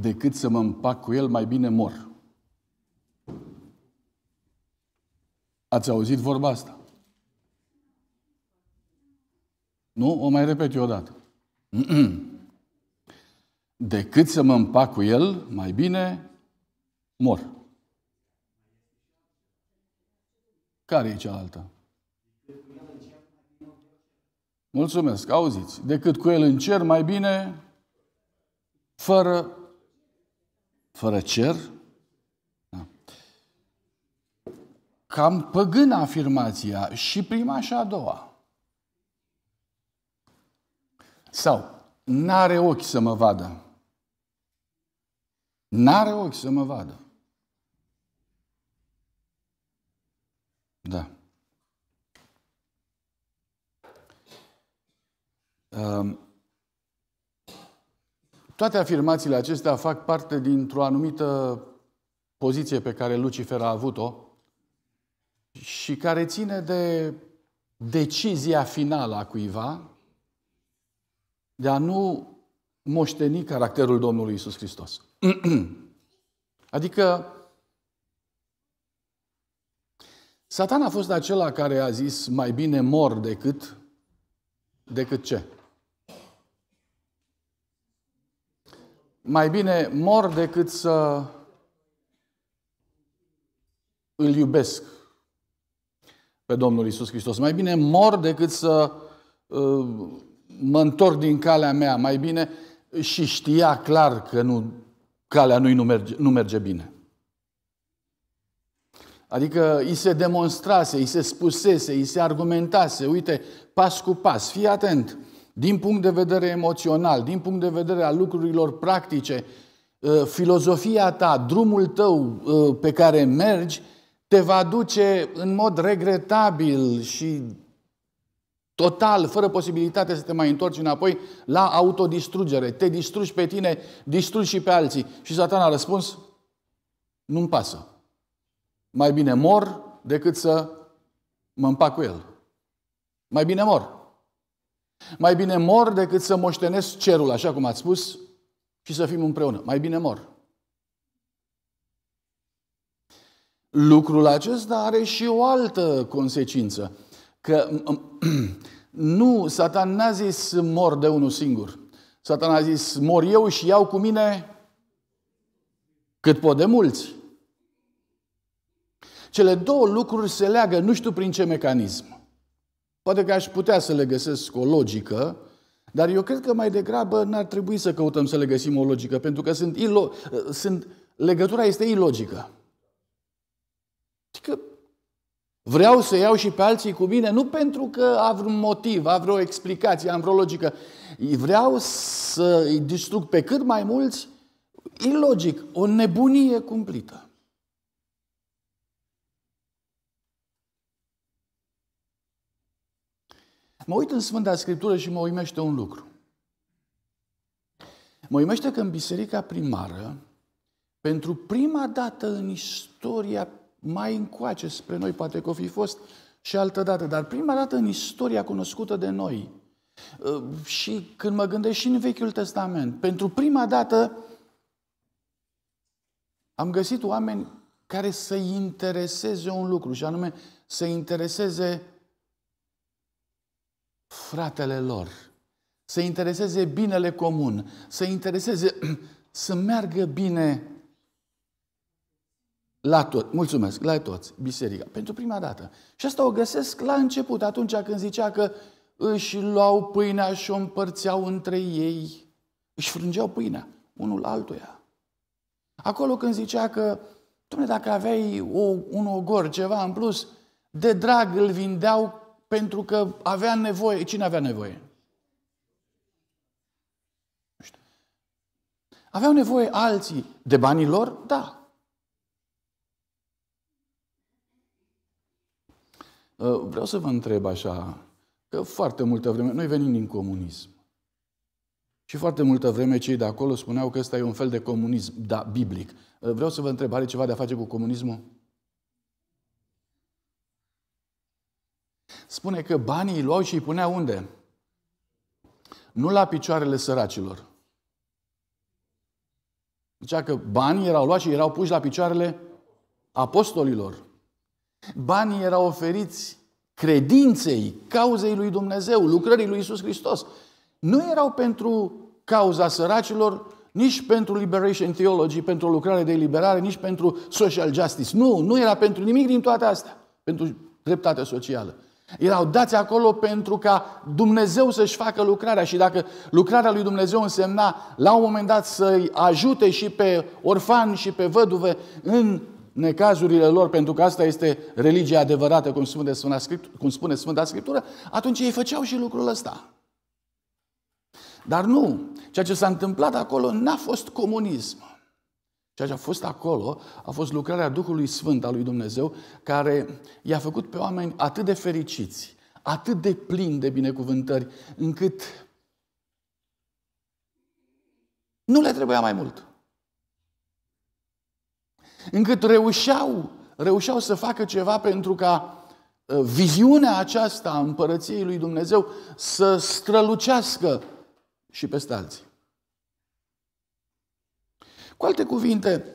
decât să mă împac cu el, mai bine mor. Ați auzit vorba asta? Nu? O mai repet eu o dată. decât să mă împac cu el, mai bine mor. Care e cealaltă? Mulțumesc, auziți. Decât cu el în cer, mai bine fără fără cer? Da. Cam păgână afirmația și prima și a doua. Sau, n-are ochi să mă vadă. N-are ochi să mă vadă. Da. Um, toate afirmațiile acestea fac parte dintr-o anumită poziție pe care Lucifer a avut-o și care ține de decizia finală a cuiva de a nu moșteni caracterul Domnului Isus Hristos. adică Satan a fost acela care a zis mai bine mor decât decât ce? mai bine mor decât să îl iubesc pe Domnul Isus Hristos. Mai bine mor decât să ă, mă întorc din calea mea. Mai bine și știa clar că nu, calea nu nu merge, nu merge bine. Adică îi se demonstrase, îi se spusese, îi se argumentase, uite, pas cu pas, fii atent, din punct de vedere emoțional, din punct de vedere al lucrurilor practice, ă, filozofia ta, drumul tău ă, pe care mergi, te va duce în mod regretabil și total, fără posibilitate să te mai întorci înapoi, la autodistrugere. Te distrugi pe tine, distrugi și pe alții. Și Satan a răspuns, nu-mi pasă. Mai bine mor decât să mă împac cu el. Mai bine mor. Mai bine mor decât să moștenesc cerul, așa cum ați spus, și să fim împreună. Mai bine mor. Lucrul acesta are și o altă consecință. Că nu, Satan n-a zis mor de unul singur. Satan a zis mor eu și iau cu mine cât pot de mulți. Cele două lucruri se leagă, nu știu prin ce mecanism. Poate că aș putea să le găsesc o logică, dar eu cred că mai degrabă n-ar trebui să căutăm să le găsim o logică, pentru că sunt, ilo- sunt legătura este ilogică. Adică vreau să iau și pe alții cu mine, nu pentru că am vreun motiv, am vreo explicație, am vreo logică. Vreau să îi distrug pe cât mai mulți, ilogic, o nebunie cumplită. Mă uit în Sfânta Scriptură și mă uimește un lucru. Mă uimește că în biserica primară, pentru prima dată în istoria mai încoace spre noi, poate că o fi fost și altă dată, dar prima dată în istoria cunoscută de noi, uh, și când mă gândesc și în Vechiul Testament, pentru prima dată am găsit oameni care să intereseze un lucru, și anume să intereseze fratele lor, să intereseze binele comun, să intereseze, să meargă bine la tot, mulțumesc, la toți, biserica, pentru prima dată. Și asta o găsesc la început, atunci când zicea că își luau pâinea și o împărțeau între ei, își frângeau pâinea unul altuia. Acolo când zicea că, domne, dacă aveai o, un ogor, ceva în plus, de drag îl vindeau pentru că avea nevoie. Cine avea nevoie? Nu știu. Aveau nevoie alții de banii lor? Da. Uh, vreau să vă întreb așa, că foarte multă vreme, noi venim din comunism. Și foarte multă vreme cei de acolo spuneau că ăsta e un fel de comunism, da, biblic. Uh, vreau să vă întreb, are ceva de a face cu comunismul? Spune că banii îi luau și îi punea unde? Nu la picioarele săracilor. Zicea că banii erau luați și erau puși la picioarele apostolilor. Banii erau oferiți credinței, cauzei lui Dumnezeu, lucrării lui Isus Hristos. Nu erau pentru cauza săracilor, nici pentru Liberation Theology, pentru lucrare de eliberare, nici pentru social justice. Nu, nu era pentru nimic din toate astea, pentru dreptate socială. Erau dați acolo pentru ca Dumnezeu să-și facă lucrarea și dacă lucrarea lui Dumnezeu însemna la un moment dat să-i ajute și pe orfani și pe văduve în necazurile lor, pentru că asta este religia adevărată, cum spune Sfânta, Scriptură, cum spune Sfânta Scriptură, atunci ei făceau și lucrul ăsta. Dar nu, ceea ce s-a întâmplat acolo n-a fost comunism. Ceea ce a fost acolo a fost lucrarea Duhului Sfânt al lui Dumnezeu care i-a făcut pe oameni atât de fericiți, atât de plini de binecuvântări, încât nu le trebuia mai mult. Încât reușeau, reușeau să facă ceva pentru ca ă, viziunea aceasta a împărăției lui Dumnezeu să strălucească și peste alții. Cu alte cuvinte,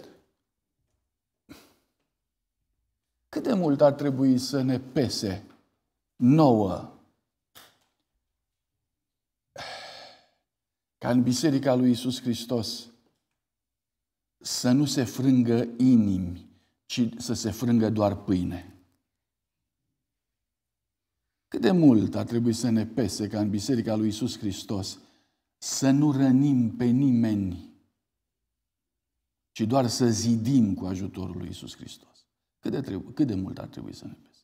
cât de mult ar trebui să ne pese nouă ca în Biserica lui Isus Hristos să nu se frângă inimi, ci să se frângă doar pâine. Cât de mult ar trebui să ne pese ca în Biserica lui Isus Hristos să nu rănim pe nimeni ci doar să zidim cu ajutorul lui Isus Hristos. Cât de, trebu- cât de mult ar trebui să ne pese?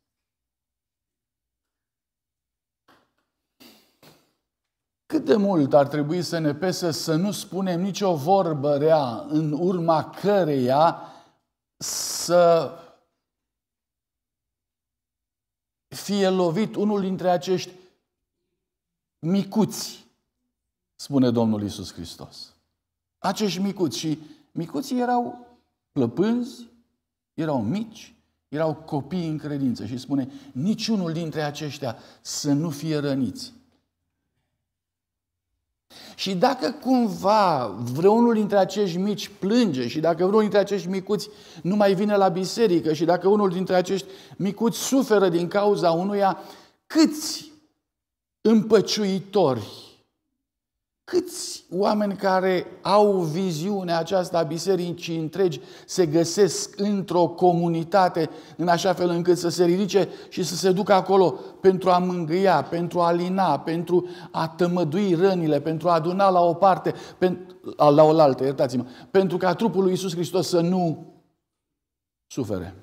Cât de mult ar trebui să ne pese să nu spunem nicio vorbă rea în urma căreia să fie lovit unul dintre acești micuți, spune Domnul Isus Hristos. Acești micuți și Micuții erau plăpânzi, erau mici, erau copii în credință și spune, niciunul dintre aceștia să nu fie răniți. Și dacă cumva vreunul dintre acești mici plânge și dacă vreunul dintre acești micuți nu mai vine la biserică și dacă unul dintre acești micuți suferă din cauza unuia, câți împăciuitori Câți oameni care au viziunea aceasta a bisericii întregi se găsesc într-o comunitate în așa fel încât să se ridice și să se ducă acolo pentru a mângâia, pentru a lina, pentru a tămădui rănile, pentru a aduna la o parte, la altă, iertați-mă, pentru ca trupul lui Isus Hristos să nu sufere.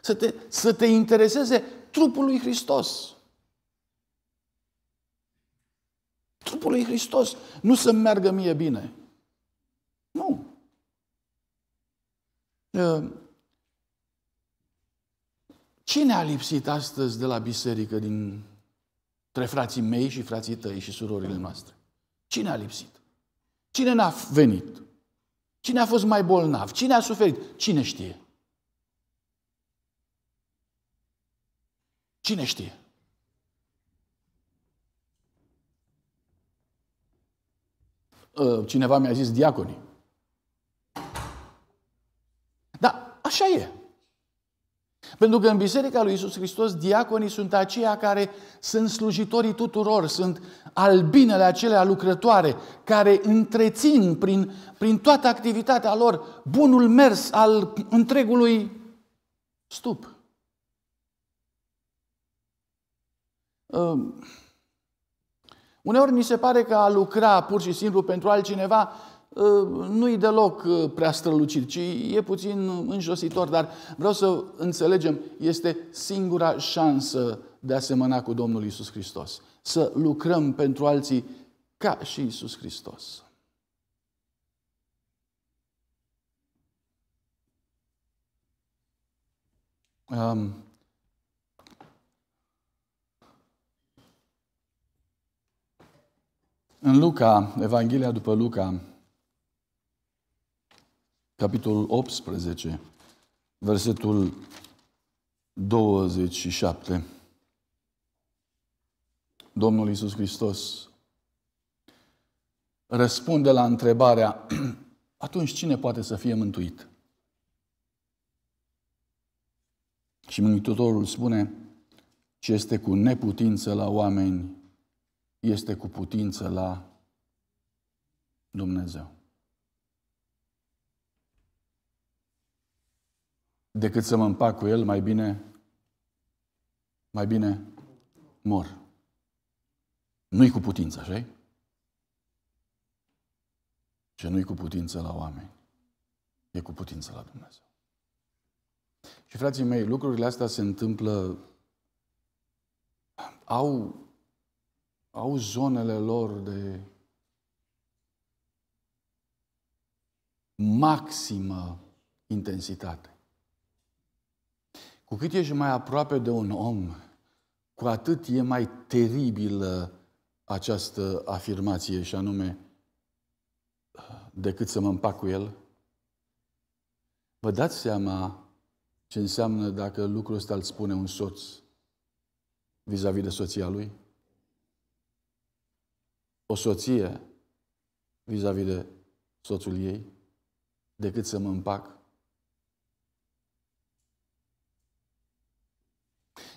Să te, să te intereseze trupul lui Hristos. trupul lui Hristos. Nu să-mi meargă mie bine. Nu. Ă, cine a lipsit astăzi de la biserică din între frații mei și frații tăi și surorile noastre? Cine a lipsit? Cine n-a venit? Cine a fost mai bolnav? Cine a suferit? Cine știe? Cine știe? Uh, cineva mi-a zis diaconii. Da, așa e. Pentru că în Biserica lui Isus Hristos, diaconii sunt aceia care sunt slujitorii tuturor, sunt albinele acelea lucrătoare, care întrețin prin, prin toată activitatea lor bunul mers al întregului stup. Uh. Uneori ni se pare că a lucra pur și simplu pentru altcineva ă, nu-i deloc ă, prea strălucit, ci e puțin înjositor, dar vreau să înțelegem, este singura șansă de a semăna cu Domnul Isus Hristos. Să lucrăm pentru alții ca și Isus Hristos. Um, În Luca, Evanghelia după Luca, capitolul 18, versetul 27. Domnul Iisus Hristos răspunde la întrebarea atunci cine poate să fie mântuit? Și Mântuitorul spune ce este cu neputință la oameni este cu putință la Dumnezeu. Decât să mă împac cu El, mai bine, mai bine mor. Nu-i cu putință, așa Ce nu-i cu putință la oameni, e cu putință la Dumnezeu. Și frații mei, lucrurile astea se întâmplă, au au zonele lor de maximă intensitate. Cu cât ești mai aproape de un om, cu atât e mai teribilă această afirmație și anume decât să mă împac cu el. Vă dați seama ce înseamnă dacă lucrul ăsta îl spune un soț vis-a-vis de soția lui? o soție vis-a-vis -vis de soțul ei decât să mă împac.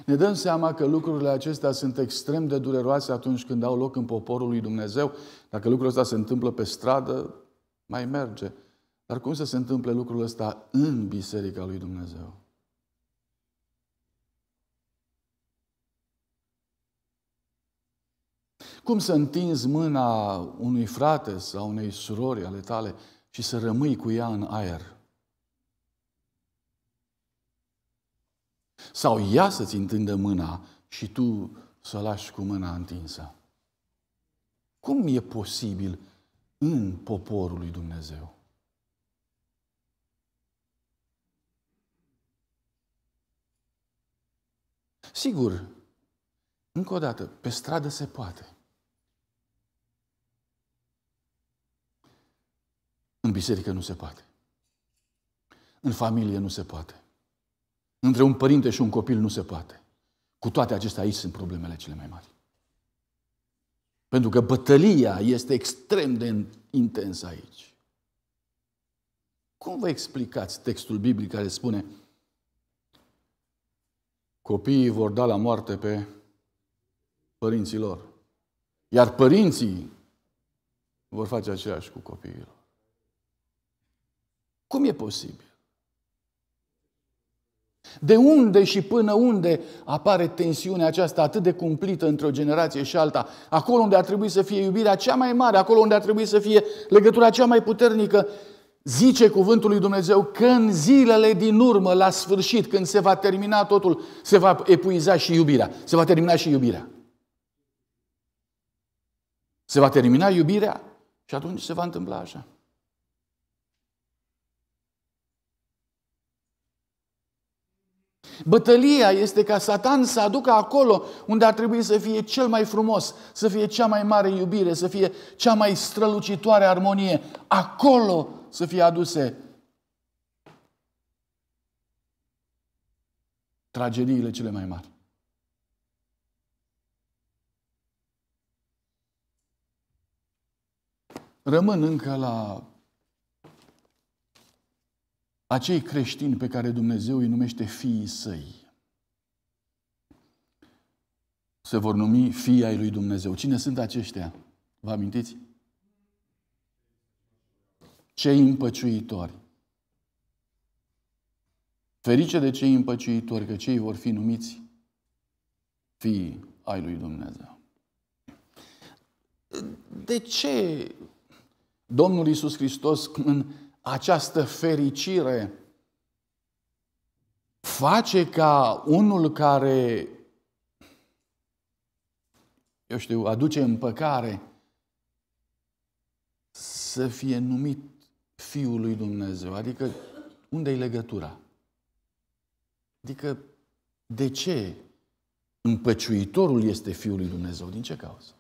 Ne dăm seama că lucrurile acestea sunt extrem de dureroase atunci când au loc în poporul lui Dumnezeu. Dacă lucrul ăsta se întâmplă pe stradă, mai merge. Dar cum să se întâmple lucrul ăsta în biserica lui Dumnezeu? Cum să întinzi mâna unui frate sau unei surori ale tale și să rămâi cu ea în aer? Sau ea să-ți întindă mâna și tu să o lași cu mâna întinsă? Cum e posibil în poporul lui Dumnezeu? Sigur, încă o dată, pe stradă se poate. În biserică nu se poate. În familie nu se poate. Între un părinte și un copil nu se poate. Cu toate acestea aici sunt problemele cele mai mari. Pentru că bătălia este extrem de intensă aici. Cum vă explicați textul biblic care spune copiii vor da la moarte pe părinții lor, iar părinții vor face aceeași cu copiilor? Cum e posibil? De unde și până unde apare tensiunea aceasta atât de cumplită între o generație și alta? Acolo unde ar trebui să fie iubirea cea mai mare, acolo unde ar trebui să fie legătura cea mai puternică, zice cuvântul lui Dumnezeu că în zilele din urmă, la sfârșit, când se va termina totul, se va epuiza și iubirea. Se va termina și iubirea. Se va termina iubirea și atunci se va întâmpla așa. Bătălia este ca Satan să aducă acolo unde ar trebui să fie cel mai frumos, să fie cea mai mare iubire, să fie cea mai strălucitoare armonie. Acolo să fie aduse tragediile cele mai mari. Rămân încă la acei creștini pe care Dumnezeu îi numește fiii săi se vor numi fii ai lui Dumnezeu. Cine sunt aceștia? Vă amintiți? Cei împăciuitori. Ferice de cei împăciuitori, că cei vor fi numiți fii ai lui Dumnezeu. De ce Domnul Isus Hristos în această fericire face ca unul care, eu știu, aduce împăcare, să fie numit Fiul lui Dumnezeu. Adică, unde e legătura? Adică, de ce împăciuitorul este Fiul lui Dumnezeu? Din ce cauză?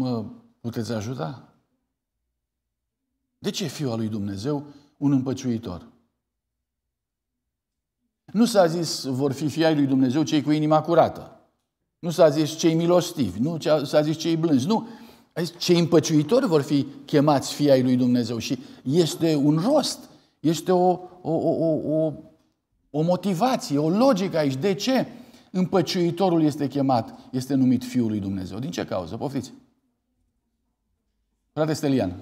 Mă puteți ajuta? De ce fiul al lui Dumnezeu un împăciuitor? Nu s-a zis vor fi fii ai lui Dumnezeu cei cu inima curată. Nu s-a zis cei milostivi, nu s-a zis cei blânzi, nu. A zis cei împăciuitori vor fi chemați fii ai lui Dumnezeu și este un rost, este o, o, o, o, o motivație, o logică aici. De ce împăciuitorul este chemat, este numit Fiul lui Dumnezeu? Din ce cauză? Poftiți! Frate Stelian.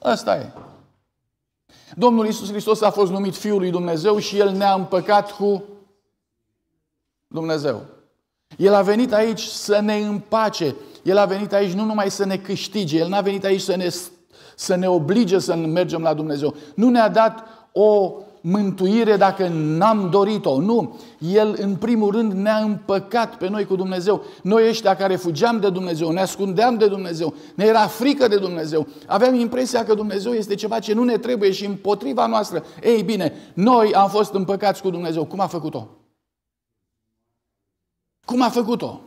Asta e. Domnul Isus Hristos a fost numit Fiul lui Dumnezeu și El ne-a împăcat cu Dumnezeu. El a venit aici să ne împace. El a venit aici nu numai să ne câștige, El n-a venit aici să ne, să ne oblige să mergem la Dumnezeu. Nu ne-a dat o mântuire dacă n-am dorit-o. Nu, El în primul rând ne-a împăcat pe noi cu Dumnezeu. Noi ăștia care fugeam de Dumnezeu, ne ascundeam de Dumnezeu, ne era frică de Dumnezeu, aveam impresia că Dumnezeu este ceva ce nu ne trebuie și împotriva noastră. Ei bine, noi am fost împăcați cu Dumnezeu. Cum a făcut-o? Cum a făcut-o?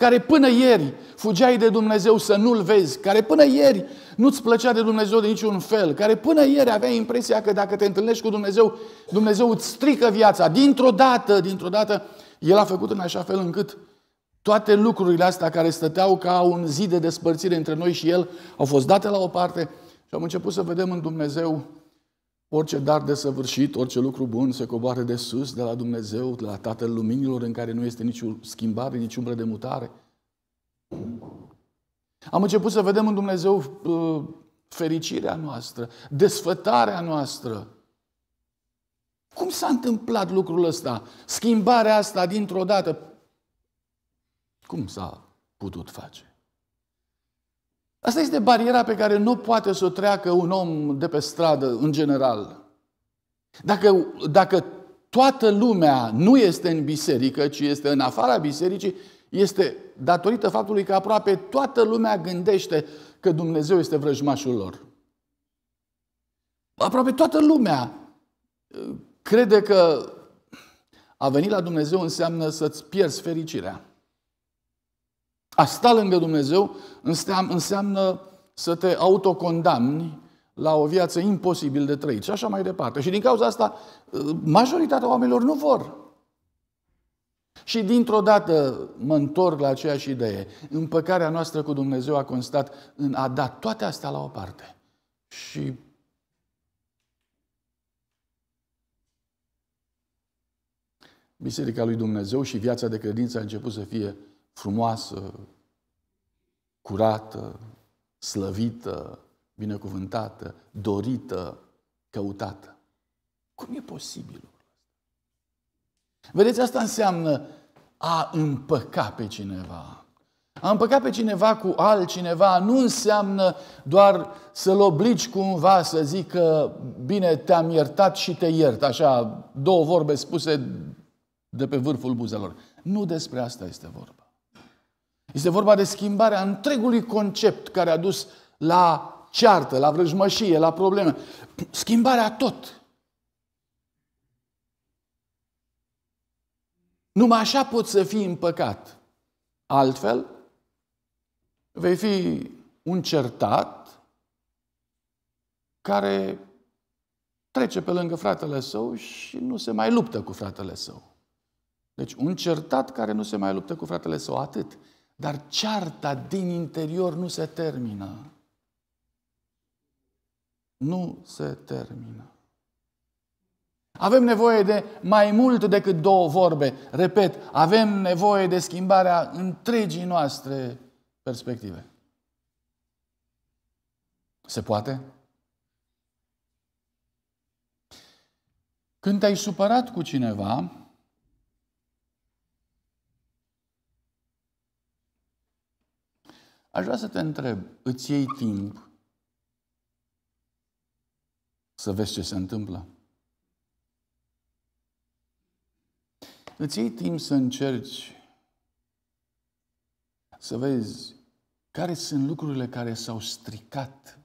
care până ieri fugeai de Dumnezeu să nu-L vezi, care până ieri nu-ți plăcea de Dumnezeu de niciun fel, care până ieri aveai impresia că dacă te întâlnești cu Dumnezeu, Dumnezeu îți strică viața. Dintr-o dată, dintr-o dată, El a făcut în așa fel încât toate lucrurile astea care stăteau ca un zid de despărțire între noi și El au fost date la o parte și am început să vedem în Dumnezeu Orice dar de săvârșit, orice lucru bun se coboară de sus, de la Dumnezeu, de la Tatăl Luminilor, în care nu este nicio schimbare, nici umbră de mutare. Am început să vedem în Dumnezeu uh, fericirea noastră, desfătarea noastră. Cum s-a întâmplat lucrul ăsta? Schimbarea asta dintr-o dată? Cum s-a putut face? Asta este bariera pe care nu poate să o treacă un om de pe stradă, în general. Dacă, dacă toată lumea nu este în biserică, ci este în afara bisericii, este datorită faptului că aproape toată lumea gândește că Dumnezeu este vrăjmașul lor. Aproape toată lumea uh, crede că a venit la Dumnezeu înseamnă să-ți pierzi fericirea. A sta lângă Dumnezeu înseamnă să te autocondamni la o viață imposibil de trăit și așa mai departe. Și din cauza asta, majoritatea oamenilor nu vor. Și dintr-o dată mă întorc la aceeași idee. Împăcarea noastră cu Dumnezeu a constat în a da toate astea la o parte. Și Biserica lui Dumnezeu și viața de credință a început să fie frumoasă, curată, slăvită, binecuvântată, dorită, căutată. Cum e posibil Vedeți, asta înseamnă a împăca pe cineva. A împăca pe cineva cu altcineva nu înseamnă doar să-l obligi cumva să zică bine, te-am iertat și te iert, așa, două vorbe spuse de pe vârful buzelor. Nu despre asta este vorba. Este vorba de schimbarea întregului concept care a dus la ceartă, la vrăjmășie, la probleme. Schimbarea tot. Numai așa poți să fii în păcat. Altfel, vei fi un certat care trece pe lângă fratele său și nu se mai luptă cu fratele său. Deci un certat care nu se mai luptă cu fratele său, atât. Dar cearta din interior nu se termină. Nu se termină. Avem nevoie de mai mult decât două vorbe. Repet, avem nevoie de schimbarea întregii noastre perspective. Se poate? Când te-ai supărat cu cineva, Aș vrea să te întreb, îți iei timp să vezi ce se întâmplă? Îți iei timp să încerci să vezi care sunt lucrurile care s-au stricat.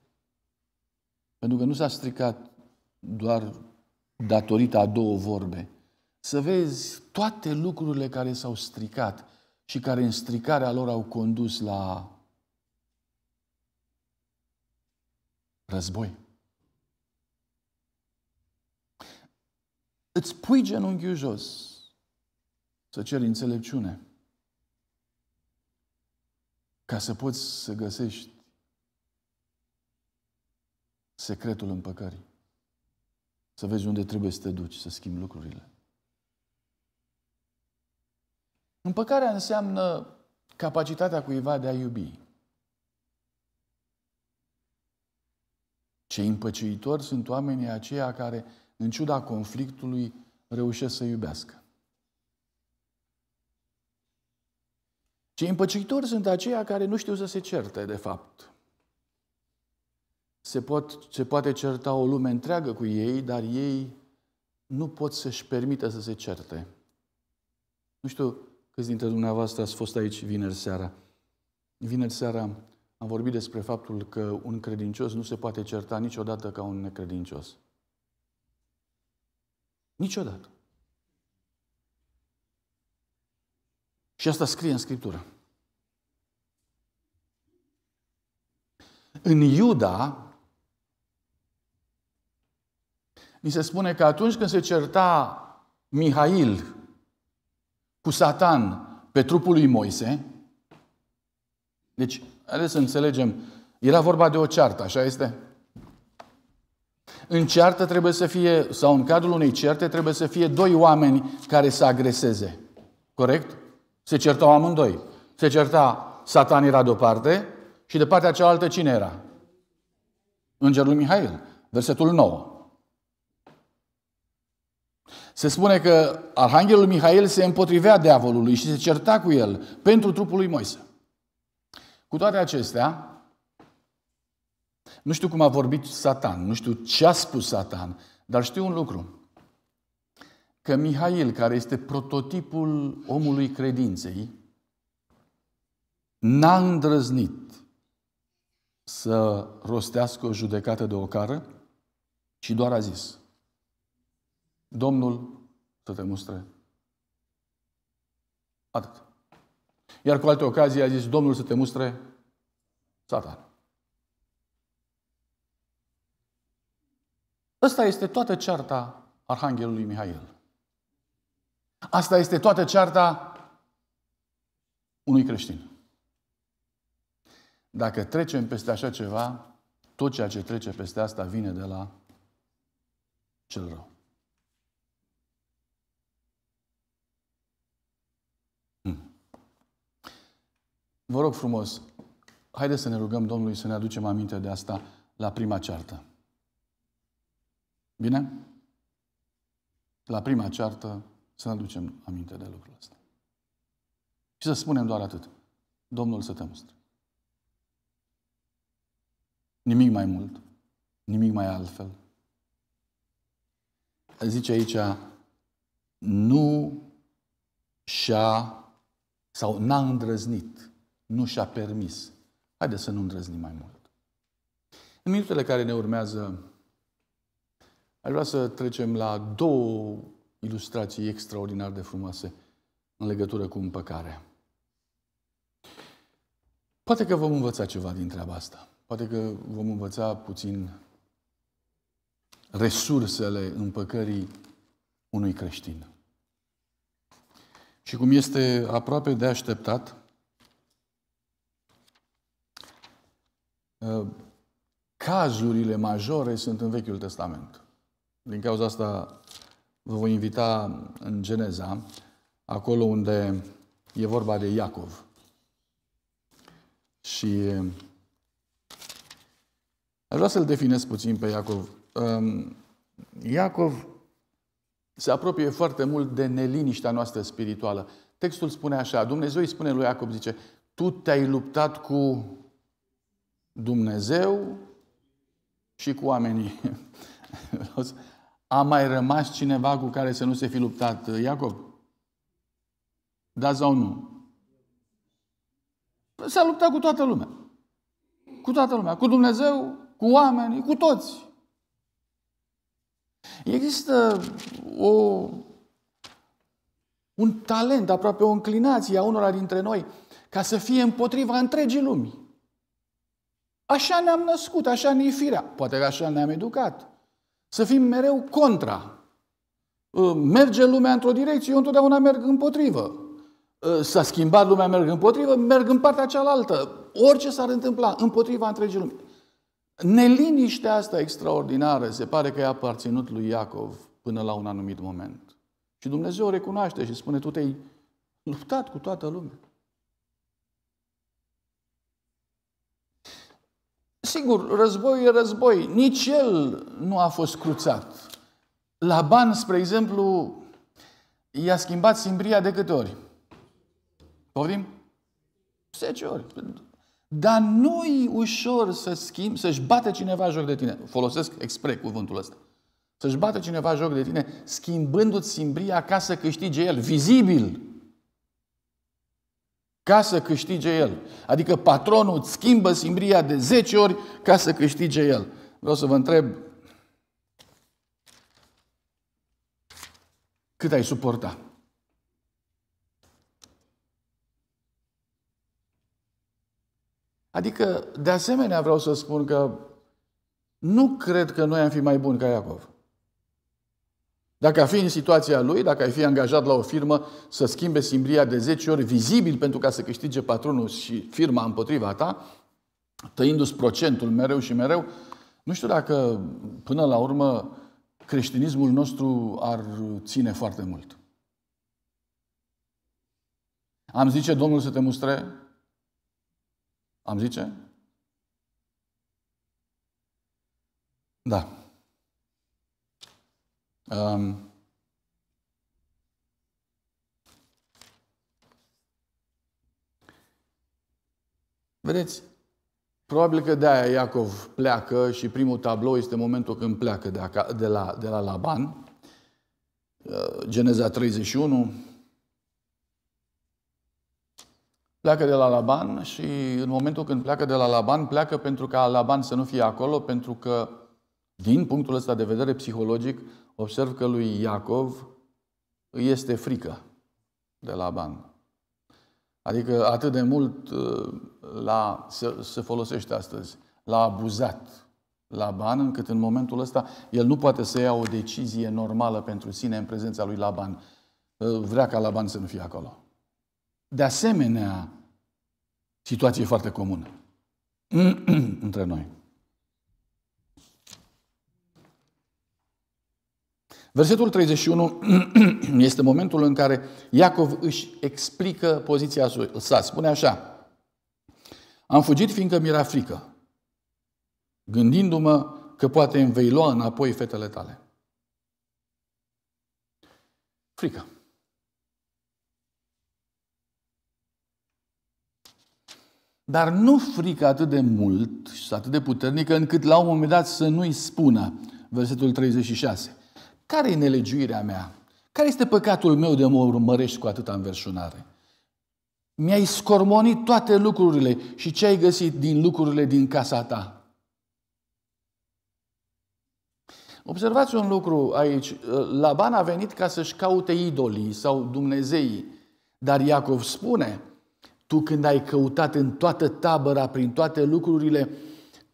Pentru că nu s-a stricat doar datorită a două vorbe. Să vezi toate lucrurile care s-au stricat și care în stricarea lor au condus la război. Îți pui genunchiul jos să ceri înțelepciune ca să poți să găsești secretul împăcării. Să vezi unde trebuie să te duci, să schimbi lucrurile. Împăcarea înseamnă capacitatea cuiva de a iubi. Cei împăciuitori sunt oamenii aceia care, în ciuda conflictului, reușesc să iubească. Cei împăciuitori sunt aceia care nu știu să se certe, de fapt. Se, pot, se poate certa o lume întreagă cu ei, dar ei nu pot să-și permită să se certe. Nu știu câți dintre dumneavoastră ați fost aici vineri seara. Vineri seara am vorbit despre faptul că un credincios nu se poate certa niciodată ca un necredincios. Niciodată. Și asta scrie în Scriptură. În Iuda, ni se spune că atunci când se certa Mihail cu Satan pe trupul lui Moise, deci Haideți să înțelegem. Era vorba de o ceartă, așa este? În ceartă trebuie să fie, sau în cadrul unei certe, trebuie să fie doi oameni care să agreseze. Corect? Se certau amândoi. Se certa Satan era de o parte și de partea cealaltă cine era? Îngerul Mihail, versetul 9. Se spune că Arhanghelul Mihail se împotrivea diavolului și se certa cu el pentru trupul lui Moise. Cu toate acestea, nu știu cum a vorbit Satan, nu știu ce a spus Satan, dar știu un lucru. Că Mihail, care este prototipul omului credinței, n-a îndrăznit să rostească o judecată de ocară, ci doar a zis, Domnul să te mustre. Atât. Iar cu alte ocazii a zis, Domnul să te mustre satan. Ăsta este toată cearta Arhanghelului Mihail. Asta este toată cearta unui creștin. Dacă trecem peste așa ceva, tot ceea ce trece peste asta vine de la cel rău. Vă rog frumos, haideți să ne rugăm Domnului să ne aducem aminte de asta la prima ceartă. Bine? La prima ceartă să ne aducem aminte de lucrul ăsta. Și să spunem doar atât. Domnul să te mustre. Nimic mai mult, nimic mai altfel. Zice aici, nu și-a sau n-a îndrăznit nu și-a permis. Haideți să nu îndrăznim mai mult. În minutele care ne urmează, aș vrea să trecem la două ilustrații extraordinar de frumoase în legătură cu împăcarea. Poate că vom învăța ceva din treaba asta. Poate că vom învăța puțin resursele împăcării unui creștin. Și cum este aproape de așteptat, Ă, cazurile majore sunt în Vechiul Testament. Din cauza asta vă voi invita în Geneza, acolo unde e vorba de Iacov. Și ă, aș vrea să-l definesc puțin pe Iacov. Ă, Iacov se apropie foarte mult de neliniștea noastră spirituală. Textul spune așa, Dumnezeu îi spune lui Iacob, zice, tu te-ai luptat cu Dumnezeu și cu oamenii. A mai rămas cineva cu care să nu se fi luptat Iacob? Da sau nu? S-a luptat cu toată lumea. Cu toată lumea. Cu Dumnezeu, cu oamenii, cu toți. Există o, un talent, aproape o înclinație a unora dintre noi ca să fie împotriva întregii lumii. Așa ne-am născut, așa ne-i firea. Poate că așa ne-am educat. Să fim mereu contra. Uh, merge lumea într-o direcție, eu întotdeauna merg împotrivă. Uh, s-a schimbat lumea, merg împotrivă, merg în partea cealaltă. Orice s-ar întâmpla, împotriva întregii lumii. Neliniștea asta extraordinară se pare că i-a aparținut lui Iacov până la un anumit moment. Și Dumnezeu o recunoaște și spune, tu te-ai luptat cu toată lumea. Sigur, războiul e război. Nici el nu a fost cruțat. Ban, spre exemplu, i-a schimbat simbria de câte ori? Poftim? 10 ori. Dar nu-i ușor să schimbi, să-și bate cineva joc de tine. Folosesc expre cuvântul ăsta. Să-și bate cineva joc de tine, schimbându-ți simbria ca să câștige el. Vizibil ca să câștige el. Adică patronul îți schimbă simbria de 10 ori ca să câștige el. Vreau să vă întreb, cât ai suporta? Adică, de asemenea, vreau să spun că nu cred că noi am fi mai buni ca Iacov. Dacă ar fi în situația lui, dacă ai fi angajat la o firmă să schimbe simbria de 10 ori vizibil pentru ca să câștige patronul și firma împotriva ta, tăindu-ți procentul mereu și mereu, nu știu dacă până la urmă creștinismul nostru ar ține foarte mult. Am zice Domnul să te mustre? Am zice? Da. Um, vedeți, probabil că de-aia Iacov pleacă și primul tablou este momentul când pleacă de la, de la Laban. Uh, Geneza 31, pleacă de la Laban și în momentul când pleacă de la Laban, pleacă pentru ca Laban să nu fie acolo, pentru că, din punctul ăsta de vedere psihologic, observ că lui Iacov îi este frică de Laban. Adică atât de mult uh, la, se, se folosește astăzi, l-a abuzat Laban, încât în momentul ăsta el nu poate să ia o decizie normală pentru sine în prezența lui Laban. Uh, vrea ca Laban să nu fie acolo. De asemenea, situație foarte comună între noi. Versetul 31 este momentul în care Iacov își explică poziția sa. Spune așa, am fugit fiindcă mi-era frică, gândindu-mă că poate îmi vei lua înapoi fetele tale. Frică. Dar nu frică atât de mult și atât de puternică încât la un moment dat să nu-i spună versetul 36. Care e nelegiuirea mea? Care este păcatul meu de mă urmărești cu atâta înverșunare? Mi-ai scormonit toate lucrurile și ce ai găsit din lucrurile din casa ta? Observați un lucru aici. Laban a venit ca să-și caute idolii sau Dumnezeii. Dar Iacov spune, tu când ai căutat în toată tabăra, prin toate lucrurile,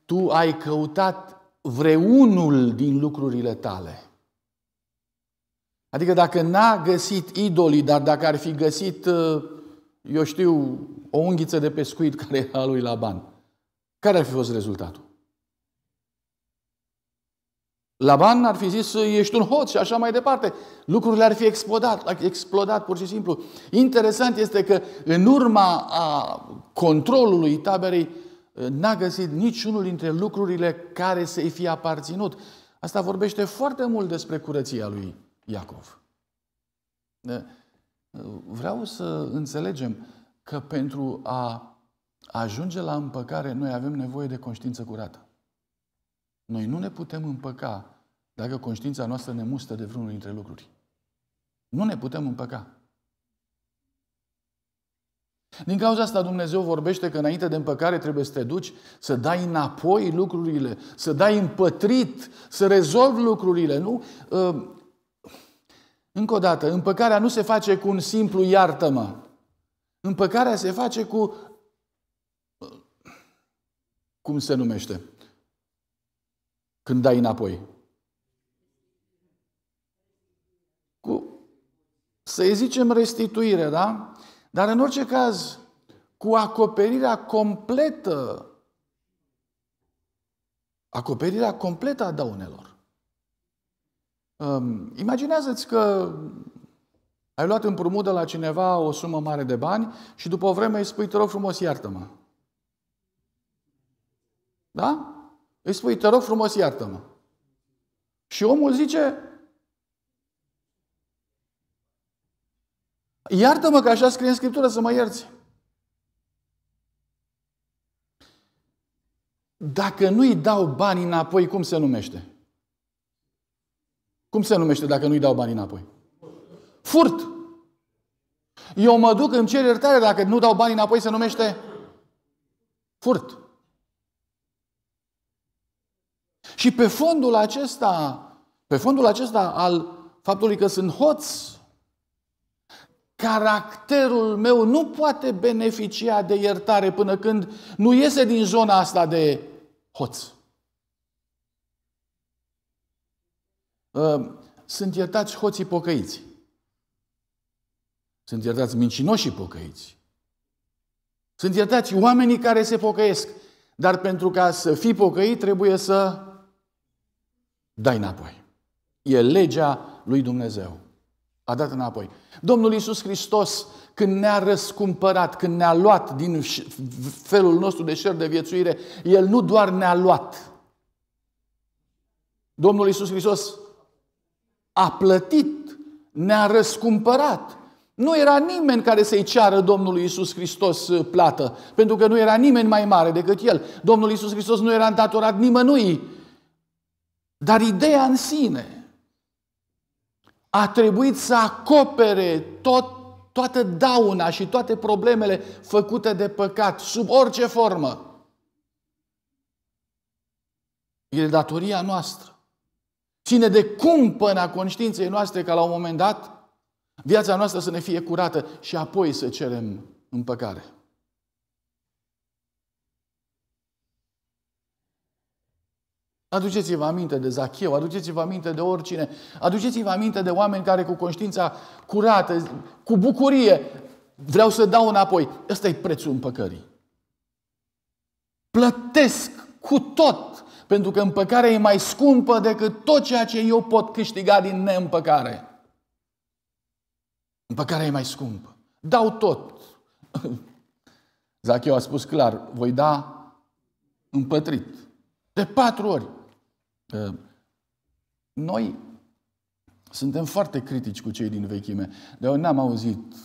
tu ai căutat vreunul din lucrurile tale. Adică dacă n-a găsit idolii, dar dacă ar fi găsit, uh, eu știu, o unghiță de pescuit care e a lui Laban, care ar fi fost rezultatul? Laban ar fi zis, ești un hoț și așa mai departe. Lucrurile ar fi explodat, explodat pur și simplu. Interesant este că în urma a controlului taberei uh, n-a găsit niciunul dintre lucrurile care să-i fie aparținut. Asta vorbește foarte mult despre curăția lui Iacov. Vreau să înțelegem că pentru a ajunge la împăcare, noi avem nevoie de conștiință curată. Noi nu ne putem împăca dacă conștiința noastră ne mustă de vreunul dintre lucruri. Nu ne putem împăca. Din cauza asta Dumnezeu vorbește că înainte de împăcare trebuie să te duci, să dai înapoi lucrurile, să dai împătrit, să rezolvi lucrurile, nu? Ă, încă o dată, împăcarea nu se face cu un simplu iartă-mă. Împăcarea se face cu... Cum se numește? Când dai înapoi. Cu, să-i zicem, restituire, da? Dar în orice caz, cu acoperirea completă, acoperirea completă a daunelor imaginează-ți că ai luat împrumut de la cineva o sumă mare de bani și după o vreme îi spui, te rog frumos, iartă-mă. Da? Îi spui, te rog frumos, iartă-mă. Și omul zice, iartă-mă că așa scrie în Scriptură să mă ierți. Dacă nu-i dau bani înapoi, cum se numește? Cum se numește dacă nu-i dau bani înapoi? Furt. Eu mă duc, îmi cer iertare, dacă nu dau bani înapoi se numește furt. Și pe fondul acesta, pe fondul acesta al faptului că sunt hoț, caracterul meu nu poate beneficia de iertare până când nu iese din zona asta de hoț. Ă, sunt iertați hoții pocăiți. Sunt iertați mincinoșii pocăiți. Sunt iertați oamenii care se pocăiesc. Dar pentru ca să fii pocăit, trebuie să dai înapoi. E legea lui Dumnezeu. A dat înapoi. Domnul Iisus Hristos, când ne-a răscumpărat, când ne-a luat din felul nostru de șer de viețuire, El nu doar ne-a luat. Domnul Iisus Hristos a plătit, ne-a răscumpărat. Nu era nimeni care să-i ceară Domnului Isus Hristos uh, plată, pentru că nu era nimeni mai mare decât El. Domnul Isus Hristos nu era îndatorat nimănui, dar ideea în sine a trebuit să acopere tot, toată dauna și toate problemele făcute de păcat, sub orice formă. E datoria noastră ține de cumpăna conștiinței noastre ca la un moment dat viața noastră să ne fie curată și apoi să cerem împăcare. Aduceți-vă aminte de Zacheu, aduceți-vă aminte de oricine, aduceți-vă aminte de oameni care cu conștiința curată, cu bucurie, vreau să dau înapoi. Ăsta e prețul împăcării. Plătesc cu tot pentru că împăcarea e mai scumpă decât tot ceea ce eu pot câștiga din neîmpăcare. Împăcarea e mai scumpă. Dau tot. Zacheu a spus clar, voi da împătrit. De patru ori. Ă, noi suntem foarte critici cu cei din vechime. De eu n-am auzit,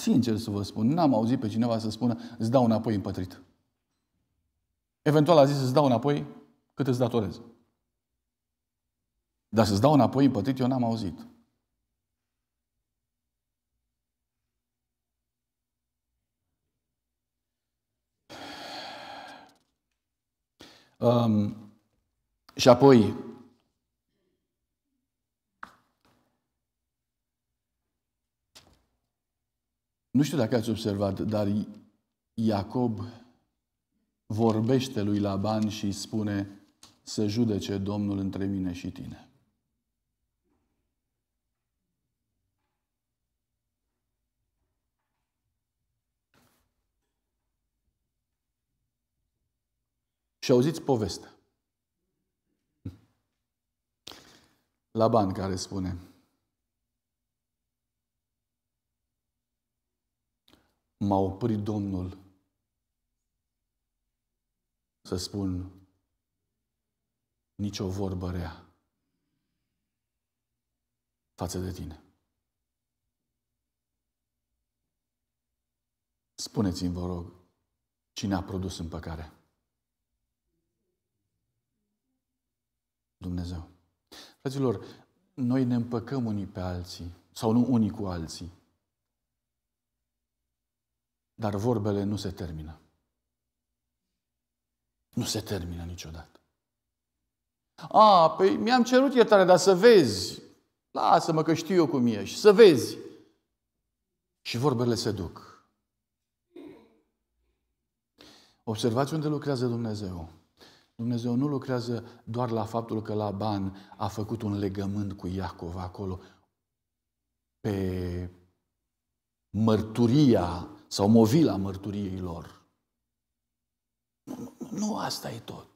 sincer să vă spun, n-am auzit pe cineva să spună îți dau înapoi împătrit. Eventual a zis îți dau înapoi cât îți datorez. Dar să-ți dau înapoi împătrit, eu n-am auzit. Um, și apoi, nu știu dacă ați observat, dar Iacob vorbește lui Laban și îi spune să judece Domnul între mine și tine. Și auziți povestea. ban care spune M-a oprit Domnul să spun nicio vorbă rea față de tine. Spuneți-mi, vă rog, cine a produs împăcarea? Dumnezeu. Fraților, noi ne împăcăm unii pe alții, sau nu unii cu alții. Dar vorbele nu se termină. Nu se termină niciodată. A, păi mi-am cerut iertare, dar să vezi. Lasă-mă că știu eu cum ești. Să vezi. Și vorbele se duc. Observați unde lucrează Dumnezeu. Dumnezeu nu lucrează doar la faptul că la ban a făcut un legământ cu Iacov acolo pe mărturia sau movila mărturiei lor. Nu, nu asta e tot.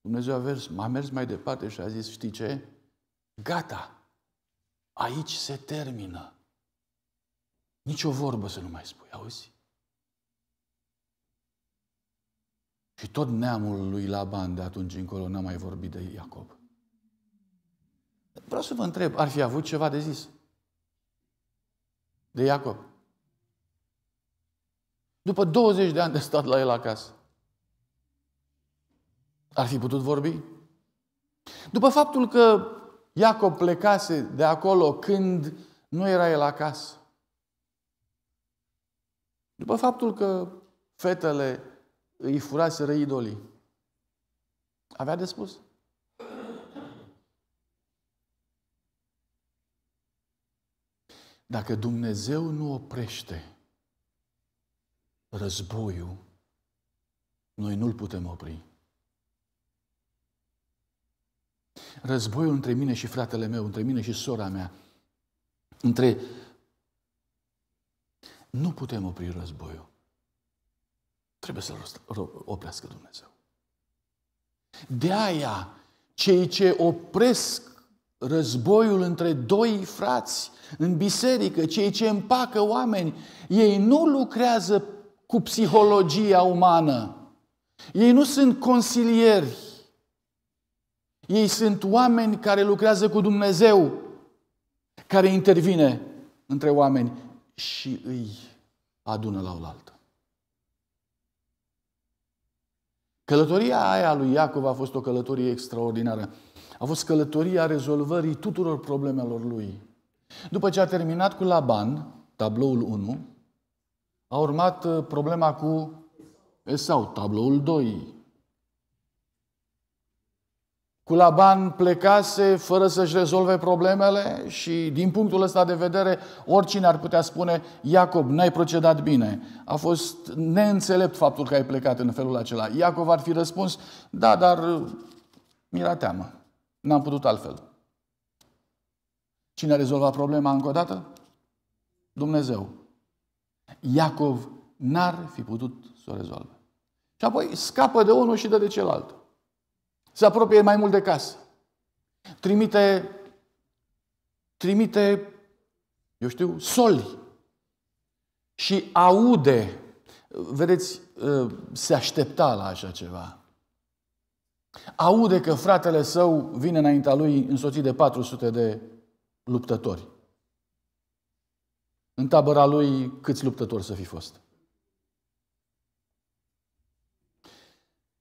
Dumnezeu a mers, a mers mai departe și a zis, știi ce? Gata! Aici se termină. Nici o vorbă să nu mai spui, auzi? Și tot neamul lui Laban de atunci încolo n-a mai vorbit de Iacob. Vreau să vă întreb, ar fi avut ceva de zis? De Iacob. După 20 de ani de stat la el acasă. Ar fi putut vorbi? După faptul că Iacob plecase de acolo când nu era el acasă, după faptul că fetele îi furaseră idolii, avea de spus. Dacă Dumnezeu nu oprește războiul, noi nu-l putem opri. Războiul între mine și fratele meu, între mine și sora mea, între... Nu putem opri războiul. Trebuie să-l oprească Dumnezeu. De aia, cei ce opresc războiul între doi frați în biserică, cei ce împacă oameni, ei nu lucrează cu psihologia umană. Ei nu sunt consilieri ei sunt oameni care lucrează cu Dumnezeu, care intervine între oameni și îi adună la oaltă. Călătoria aia lui Iacov a fost o călătorie extraordinară. A fost călătoria rezolvării tuturor problemelor lui. După ce a terminat cu Laban, tabloul 1, a urmat uh, problema cu Esau, tabloul 2 cu Laban plecase fără să-și rezolve problemele și din punctul ăsta de vedere oricine ar putea spune Iacob, n-ai procedat bine. A fost neînțelept faptul că ai plecat în felul acela. Iacob ar fi răspuns, da, dar mi-era teamă. N-am putut altfel. Cine a rezolvat problema încă o dată? Dumnezeu. Iacov n-ar fi putut să o rezolve. Și apoi scapă de unul și dă de celălalt se apropie mai mult de casă. Trimite, trimite, eu știu, soli. Și aude, vedeți, uh, se aștepta la așa ceva. Aude că fratele său vine înaintea lui însoțit de 400 de luptători. În tabăra lui câți luptători să fi fost?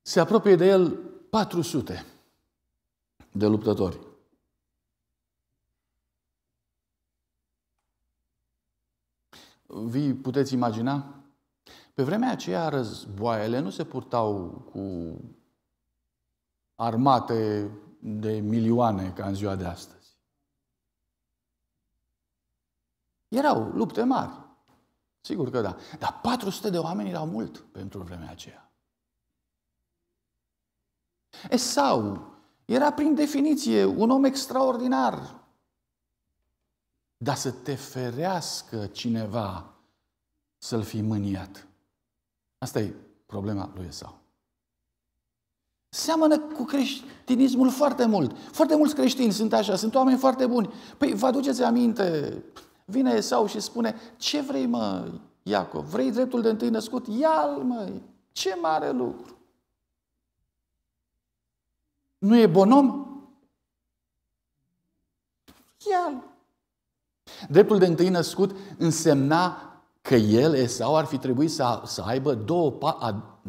Se apropie de el 400 de luptători. Vi puteți imagina? Pe vremea aceea războaiele nu se purtau cu armate de milioane ca în ziua de astăzi. Erau lupte mari. Sigur că da. Dar 400 de oameni erau mult pentru vremea aceea. Esau era prin definiție un om extraordinar. Dar să te ferească cineva să-l fi mâniat. Asta e problema lui Esau. Seamănă cu creștinismul foarte mult. Foarte mulți creștini sunt așa, sunt oameni foarte buni. Păi vă aduceți aminte, vine Esau și spune, ce vrei mă, Iacov? Vrei dreptul de întâi născut? Ia-l măi, ce mare lucru! nu e bon om. ia Dreptul de întâi născut însemna că el, sau ar fi trebuit să, să aibă două,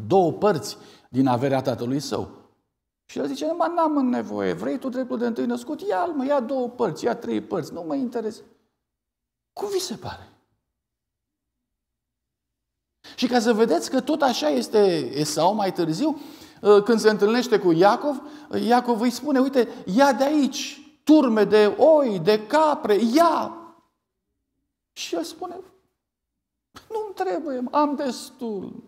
două părți din averea tatălui său. Și el zice, mă, n-am nevoie, vrei tu dreptul de întâi născut? ia mă, ia două părți, ia trei părți, nu mă interesează. Cum vi se pare? Și ca să vedeți că tot așa este Esau mai târziu, Uh, când se întâlnește cu Iacov, uh, Iacov îi spune, uite, ia de aici turme de oi, de capre, ia! Și el spune, nu-mi trebuie, am destul.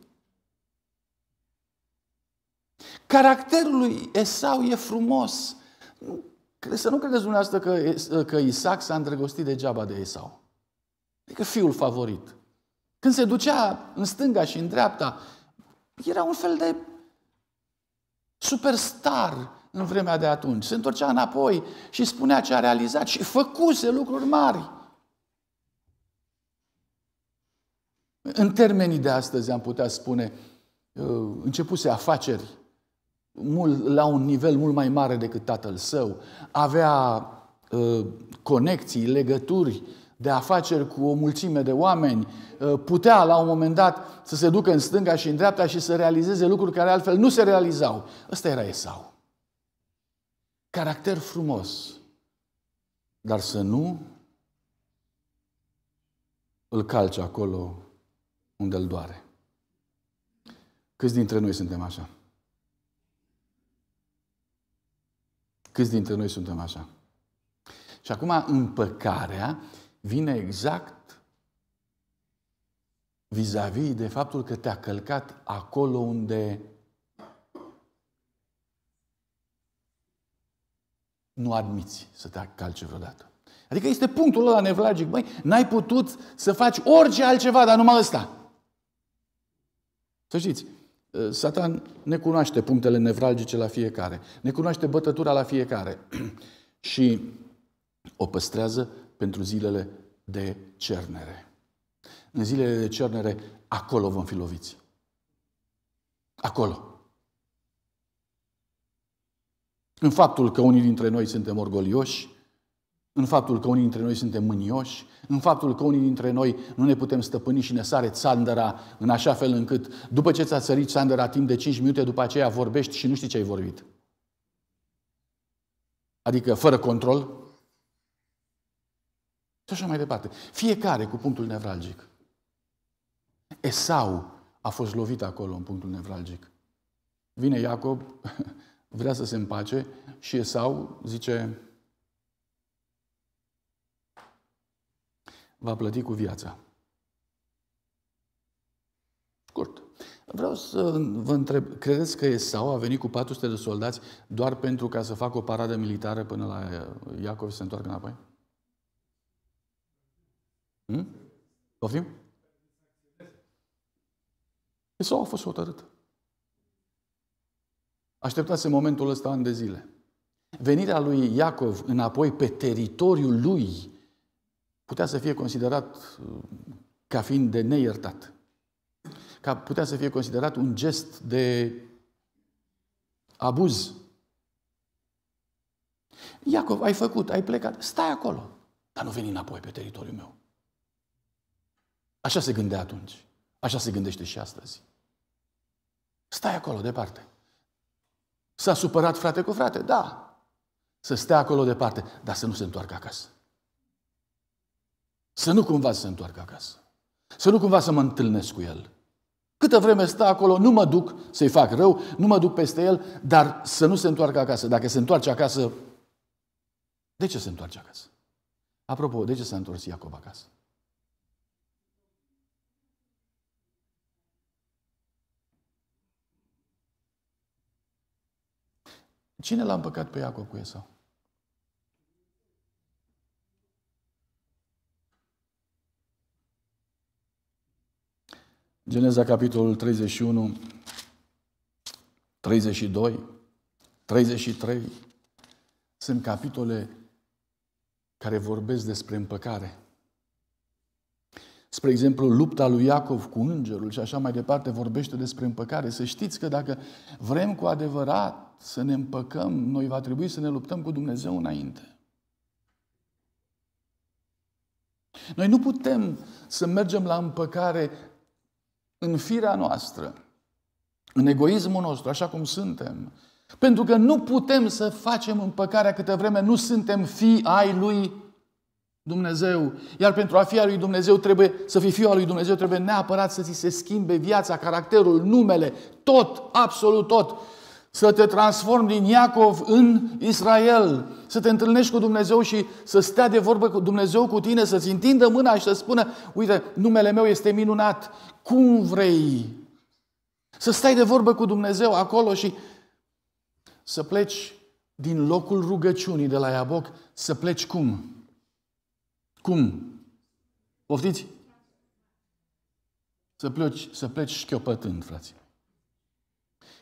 Caracterul lui Esau e frumos. Să nu credeți dumneavoastră că, uh, că Isaac s-a îndrăgostit degeaba de Esau. Adică fiul favorit. Când se ducea în stânga și în dreapta, era un fel de superstar în vremea de atunci. Se întorcea înapoi și spunea ce a realizat și făcuse lucruri mari. În termenii de astăzi am putea spune, uh, începuse afaceri mult, la un nivel mult mai mare decât tatăl său, avea uh, conexii, legături, de afaceri cu o mulțime de oameni, ă, putea la un moment dat să se ducă în stânga și în dreapta și să realizeze lucruri care altfel nu se realizau. Ăsta era Esau. Caracter frumos, dar să nu îl calce acolo unde îl doare. Câți dintre noi suntem așa? Câți dintre noi suntem așa? Și acum împăcarea vine exact vis-a-vis -vis de faptul că te-a călcat acolo unde nu admiți să te calce vreodată. Adică este punctul ăla nevlagic. Băi, n-ai putut să faci orice altceva, dar numai ăsta. Să știți, ă, Satan ne cunoaște punctele nevralgice la fiecare. Ne cunoaște bătătura la fiecare. și o păstrează pentru zilele de cernere. În zilele de cernere, acolo vom fi loviți. Acolo. În faptul că unii dintre noi suntem orgolioși, în faptul că unii dintre noi suntem mânioși, în faptul că unii dintre noi nu ne putem stăpâni și ne sare țandăra în așa fel încât după ce ți-a sărit țandăra timp de 5 minute, după aceea vorbești și nu știi ce ai vorbit. Adică fără control, și așa mai departe. Fiecare cu punctul nevralgic. Esau a fost lovit acolo în punctul nevralgic. Vine Iacob, vrea să se împace și Esau zice va plăti cu viața. Scurt. Vreau să vă întreb, credeți că Esau a venit cu 400 de soldați doar pentru ca să facă o paradă militară până la Iacov să se întoarcă înapoi? Hmm? Poftim? Esau deci a fost hotărât. Așteptase momentul ăsta ani de zile. Venirea lui Iacov înapoi pe teritoriul lui putea să fie considerat uh, ca fiind de neiertat. Ca putea să fie considerat un gest de abuz. Iacov, ai făcut, ai plecat, stai acolo, dar nu veni înapoi pe teritoriul meu. Așa se gândea atunci. Așa se gândește și astăzi. Stai acolo, departe. S-a supărat frate cu frate, da. Să stea acolo departe, dar să nu se întoarcă acasă. Să nu cumva să se întoarcă acasă. Să nu cumva să mă întâlnesc cu el. Câtă vreme stă acolo, nu mă duc să-i fac rău, nu mă duc peste el, dar să nu se întoarcă acasă. Dacă se întoarce acasă, de ce se întoarce acasă? Apropo, de ce s-a întors Iacob acasă? Cine l-a împăcat pe Iacov cu Esau? Geneza, capitolul 31, 32, 33, sunt capitole care vorbesc despre împăcare. Spre exemplu, lupta lui Iacov cu îngerul și așa mai departe vorbește despre împăcare. Să știți că dacă vrem cu adevărat să ne împăcăm, noi va trebui să ne luptăm cu Dumnezeu înainte. Noi nu putem să mergem la împăcare în firea noastră, în egoismul nostru, așa cum suntem. Pentru că nu putem să facem împăcarea câtă vreme nu suntem fi ai lui Dumnezeu. Iar pentru a fi al lui Dumnezeu trebuie să fii fiul al lui Dumnezeu, trebuie neapărat să ți se schimbe viața, caracterul, numele, tot, absolut tot să te transformi din Iacov în Israel, să te întâlnești cu Dumnezeu și să stea de vorbă cu Dumnezeu cu tine, să-ți întindă mâna și să spună, uite, numele meu este minunat, cum vrei? Să stai de vorbă cu Dumnezeu acolo și să pleci din locul rugăciunii de la Iaboc, să pleci cum? Cum? Poftiți? Să pleci, să pleci șchiopătând, frații.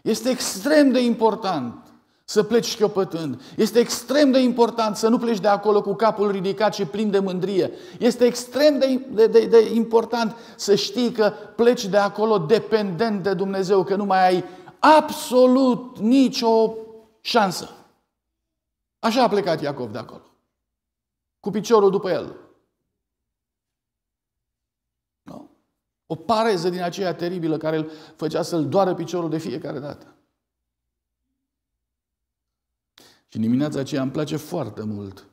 Este extrem de important să pleci șchiopătând. Este extrem de important să nu pleci de acolo cu capul ridicat și plin de mândrie. Este extrem de, de, de, de important să știi că pleci de acolo dependent de Dumnezeu, că nu mai ai absolut nicio șansă. Așa a plecat Iacov de acolo, cu piciorul după el. O pareză din aceea teribilă care îl făcea să-l doară piciorul de fiecare dată. Și dimineața aceea îmi place foarte mult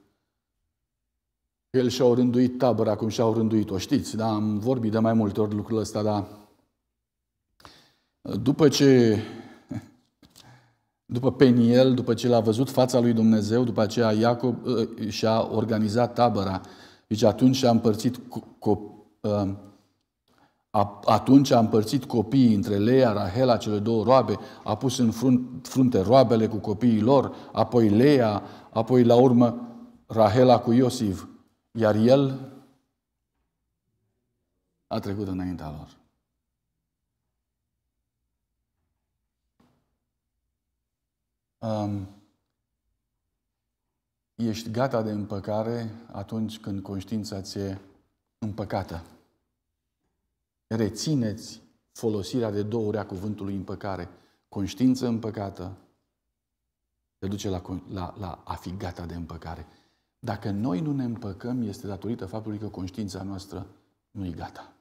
că el și-au rânduit tabăra cum și-au rânduit-o. Știți, da, am vorbit de mai multe ori lucrul ăsta, dar după ce după Peniel, după ce l-a văzut fața lui Dumnezeu, după aceea Iacob uh, și-a organizat tabăra. Deci atunci a împărțit co- co- uh, atunci a împărțit copiii între Leia, Rahela, cele două roabe, a pus în frunte roabele cu copiii lor, apoi Leia, apoi la urmă Rahela cu Iosif, iar el a trecut înaintea lor. Um, ești gata de împăcare atunci când conștiința ți-e împăcată rețineți folosirea de două ori a cuvântului împăcare. Conștiință împăcată te duce la, la, la a fi gata de împăcare. Dacă noi nu ne împăcăm, este datorită faptului că conștiința noastră nu e gata.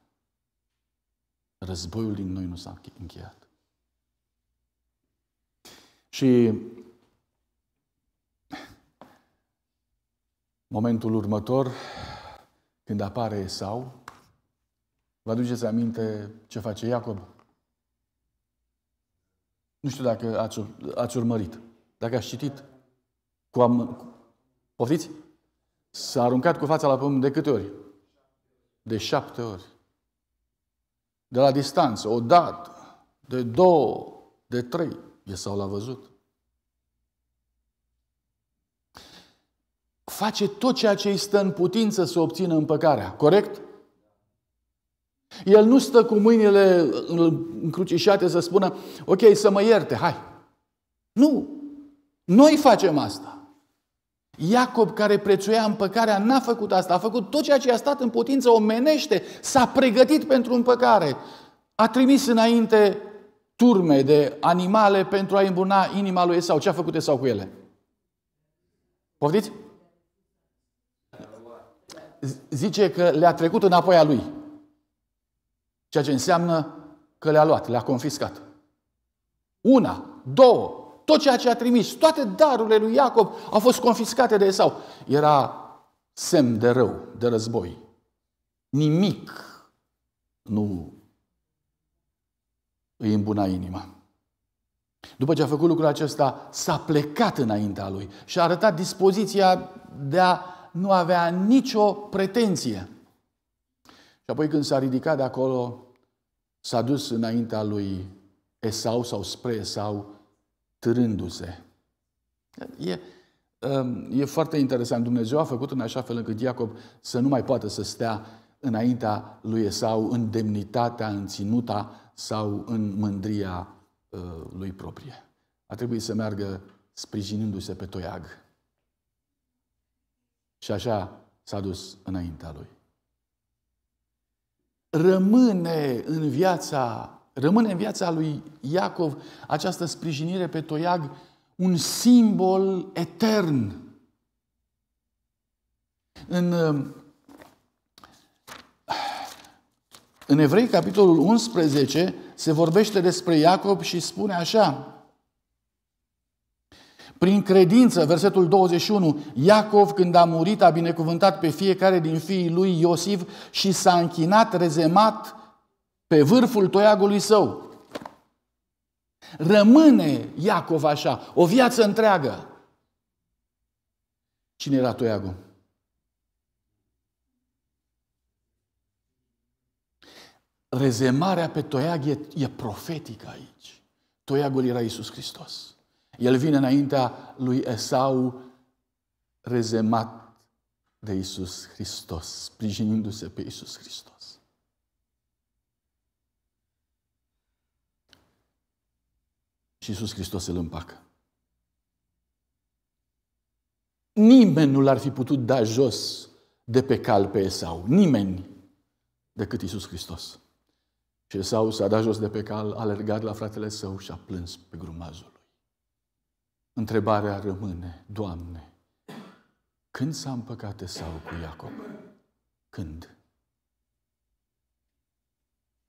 Războiul din noi nu s-a încheiat. Și momentul următor, când apare sau Vă aduceți aminte ce face Iacob? Nu știu dacă ați, ați urmărit, dacă ați citit. Cu am... Poftiți? S-a aruncat cu fața la pământ de câte ori? De șapte ori. De la distanță, o dată, de două, de trei. E sau l-a văzut. Face tot ceea ce îi stă în putință să obțină împăcarea. Corect? El nu stă cu mâinile încrucișate să spună, ok, să mă ierte, hai. Nu. Noi facem asta. Iacob, care prețuia împăcarea, n-a făcut asta. A făcut tot ceea ce a stat în putință omenește. S-a pregătit pentru împăcare. A trimis înainte turme de animale pentru a îmbuna inima lui Sau Ce a făcut sau cu ele? Poftiți? Zice că le-a trecut înapoi a lui. Ceea ce înseamnă că le-a luat, le-a confiscat. Una, două, tot ceea ce a trimis, toate darurile lui Iacob au fost confiscate de Esau. Era semn de rău, de război. Nimic nu îi îmbuna inima. După ce a făcut lucrul acesta, s-a plecat înaintea lui și a arătat dispoziția de a nu avea nicio pretenție. Și apoi când s-a ridicat de acolo, s-a dus înaintea lui Esau sau spre Esau, târându-se. E, um, e foarte interesant. Dumnezeu a făcut în așa fel încât Iacob să nu mai poată să stea înaintea lui Esau în demnitatea, în ținuta sau în mândria uh, lui proprie. A trebuit să meargă sprijinindu-se pe toiag. Și așa s-a dus înaintea lui rămâne în viața, rămâne în viața lui Iacov această sprijinire pe toiag un simbol etern. În, um, în Evrei, capitolul 11, se vorbește despre Iacob și spune așa, prin credință, versetul 21, Iacov când a murit a binecuvântat pe fiecare din fiii lui Iosif și s-a închinat rezemat pe vârful toiagului său. Rămâne Iacov așa, o viață întreagă. Cine era toiagul? Rezemarea pe toiag e, e profetică aici. Toiagul era Isus Hristos. El vine înaintea lui Esau rezemat de Isus Hristos, sprijinindu-se pe Isus Hristos. Și Isus Hristos îl împacă. Nimeni nu l-ar fi putut da jos de pe cal pe Esau. Nimeni decât Isus Hristos. Și Esau s-a dat jos de pe cal, a alergat la fratele său și a plâns pe grumazul. Întrebarea rămâne, Doamne, când s-a împăcat sau cu Iacob? Când?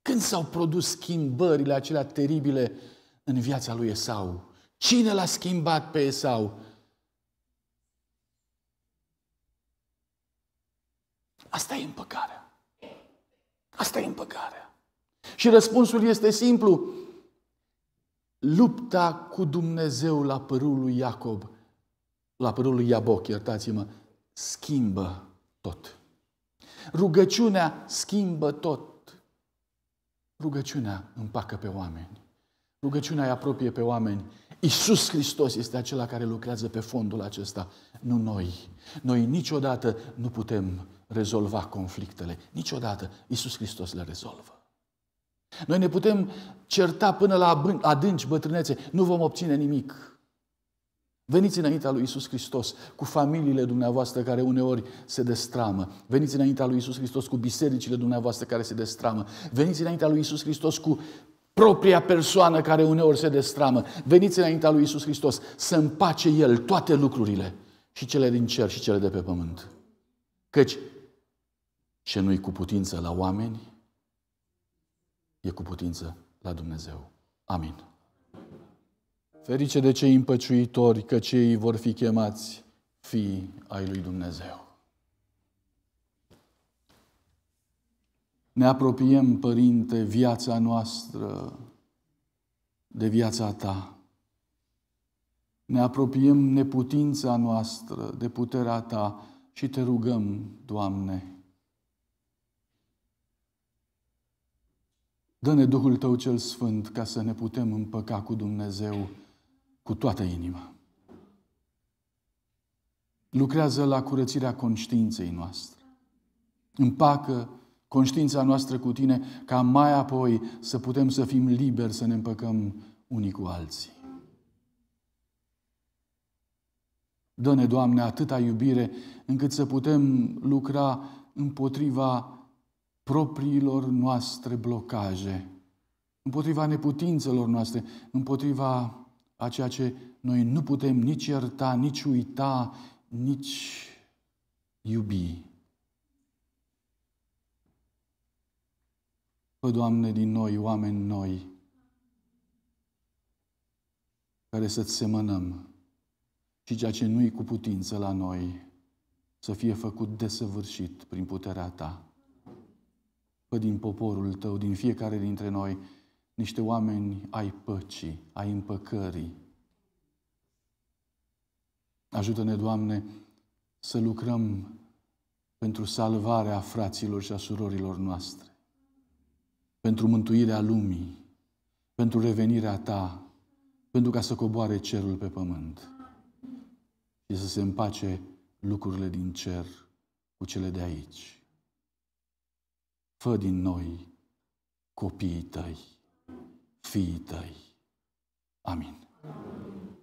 Când s-au produs schimbările acelea teribile în viața lui Esau? Cine l-a schimbat pe Esau? Asta e împăcarea. Asta e împăcarea. Și răspunsul este simplu lupta cu Dumnezeu la părul lui Iacob, la părul lui Iaboc, iertați-mă, schimbă tot. Rugăciunea schimbă tot. Rugăciunea împacă pe oameni. Rugăciunea îi apropie pe oameni. Iisus Hristos este acela care lucrează pe fondul acesta, nu noi. Noi niciodată nu putem rezolva conflictele. Niciodată Iisus Hristos le rezolvă. Noi ne putem certa până la adânci bătrânețe, nu vom obține nimic. Veniți înaintea lui Isus Hristos cu familiile dumneavoastră care uneori se destramă. Veniți înaintea lui Isus Hristos cu bisericile dumneavoastră care se destramă. Veniți înaintea lui Isus Hristos cu propria persoană care uneori se destramă. Veniți înaintea lui Isus Hristos să împace El toate lucrurile, și cele din cer, și cele de pe pământ. Căci ce nu-i cu putință la oameni, e cu putință la Dumnezeu. Amin. Ferice de cei împăciuitori, că cei vor fi chemați fii ai lui Dumnezeu. Ne apropiem, Părinte, viața noastră de viața Ta. Ne apropiem neputința noastră de puterea Ta și Te rugăm, Doamne, Dă-ne Duhul Tău cel Sfânt ca să ne putem împăca cu Dumnezeu cu toată inima. Lucrează la curățirea conștiinței noastre. Împacă conștiința noastră cu Tine ca mai apoi să putem să fim liberi să ne împăcăm unii cu alții. Dă-ne, Doamne, atâta iubire încât să putem lucra împotriva propriilor noastre blocaje, împotriva neputințelor noastre, împotriva a ceea ce noi nu putem nici ierta, nici uita, nici iubi. Fă, Doamne, din noi oameni noi, care să-ți semănăm și ceea ce nu-i cu putință la noi, să fie făcut desăvârșit prin puterea Ta. Fă din poporul tău, din fiecare dintre noi, niște oameni ai păcii, ai împăcării. Ajută-ne, Doamne, să lucrăm pentru salvarea fraților și a surorilor noastre, pentru mântuirea lumii, pentru revenirea Ta, pentru ca să coboare cerul pe pământ și să se împace lucrurile din cer cu cele de aici fă din noi copiii tăi, fiii tăi. Amin. Amin.